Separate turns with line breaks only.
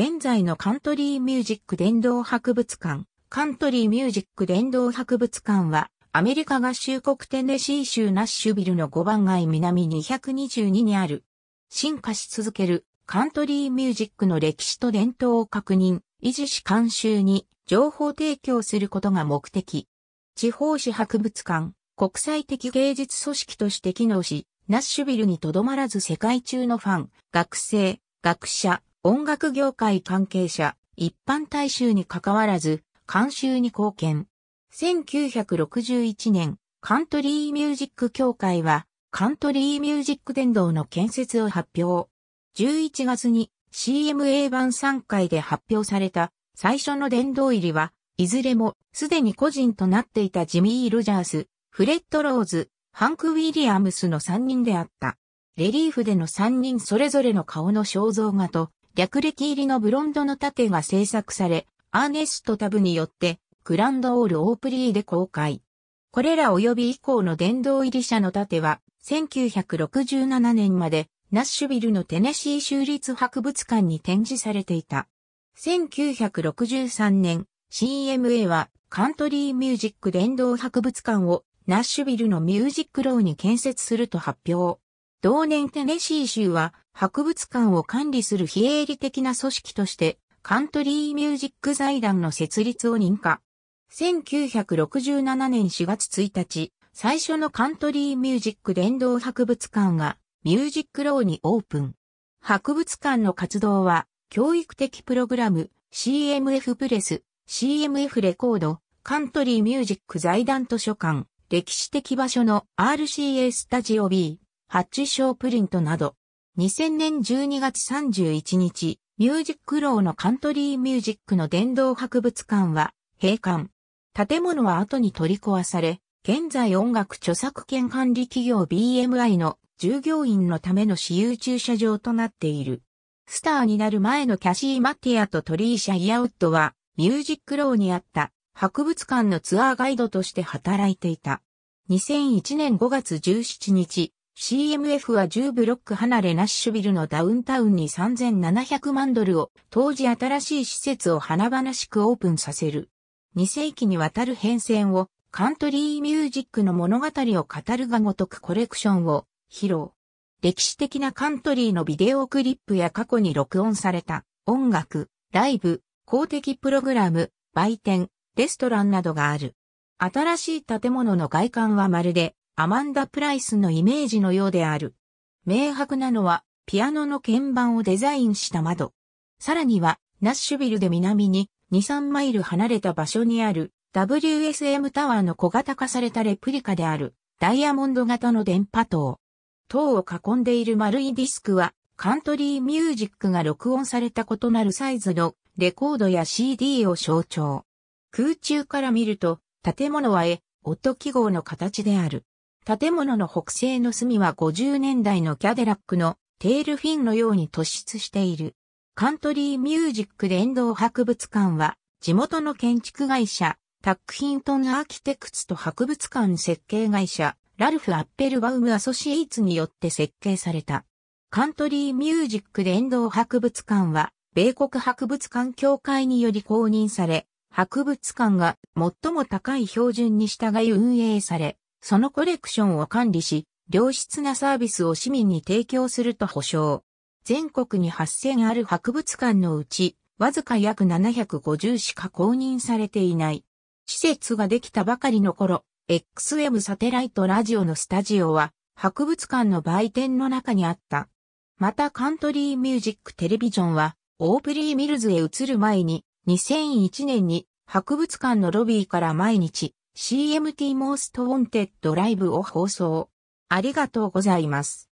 現在のカントリーミュージック殿堂博物館。カントリーミュージック殿堂博物館は、アメリカ合衆国テネシー州ナッシュビルの5番街南222にある、進化し続けるカントリーミュージックの歴史と伝統を確認、維持し監修に情報提供することが目的。地方紙博物館、国際的芸術組織として機能し、ナッシュビルにとどまらず世界中のファン、学生、学者、音楽業界関係者、一般大衆に関わらず、監修に貢献。1961年、カントリーミュージック協会は、カントリーミュージック殿堂の建設を発表。11月に CMA 版3回で発表された最初の殿堂入りは、いずれもすでに個人となっていたジミー・ロジャース、フレッド・ローズ、ハンク・ウィリアムスの3人であった。レリーフでの3人それぞれの顔の肖像画と略歴入りのブロンドの盾が製作され、アーネストタブによって、グランドオールオープリーで公開。これら及び以降の殿堂入り車の盾は、1967年まで、ナッシュビルのテネシー州立博物館に展示されていた。1963年、CMA はカントリーミュージック殿堂博物館をナッシュビルのミュージックローに建設すると発表。同年テネシー州は博物館を管理する非営利的な組織として、カントリーミュージック財団の設立を認可。1967年4月1日、最初のカントリーミュージック連動博物館がミュージックローにオープン。博物館の活動は教育的プログラム CMF プレス、CMF レコード、カントリーミュージック財団図書館、歴史的場所の RCA スタジオ B、ハッチショープリントなど2000年12月31日、ミュージックローのカントリーミュージックの殿堂博物館は閉館。建物は後に取り壊され、現在音楽著作権管理企業 BMI の従業員のための私有駐車場となっている。スターになる前のキャシー・マティアとトリーシャ・イヤウッドは、ミュージックローにあった博物館のツアーガイドとして働いていた。2001年5月17日、CMF は10ブロック離れナッシュビルのダウンタウンに3700万ドルを当時新しい施設を華々しくオープンさせる。2世紀にわたる変遷をカントリーミュージックの物語を語るがごとくコレクションを披露。歴史的なカントリーのビデオクリップや過去に録音された音楽、ライブ、公的プログラム、売店、レストランなどがある。新しい建物の外観はまるでアマンダ・プライスのイメージのようである。明白なのは、ピアノの鍵盤をデザインした窓。さらには、ナッシュビルで南に2、3マイル離れた場所にある WSM タワーの小型化されたレプリカであるダイヤモンド型の電波塔。塔を囲んでいる丸いディスクはカントリーミュージックが録音された異なるサイズのレコードや CD を象徴。空中から見ると建物は絵、音記号の形である。建物の北西の隅は50年代のキャデラックのテールフィンのように突出している。カントリーミュージック沿道博物館は地元の建築会社タックヒントンアーキテクツと博物館設計会社ラルフ・アッペルバウム・アソシエイツによって設計された。カントリーミュージック沿道博物館は米国博物館協会により公認され、博物館が最も高い標準に従い運営され、そのコレクションを管理し、良質なサービスを市民に提供すると保証。全国に8000ある博物館のうち、わずか約750しか公認されていない。施設ができたばかりの頃、XM サテライトラジオのスタジオは、博物館の売店の中にあった。またカントリーミュージックテレビジョンは、オープリーミルズへ移る前に、2001年に博物館のロビーから毎日、CMT モ s ストウォンテッドライブを放送。ありがとうございます。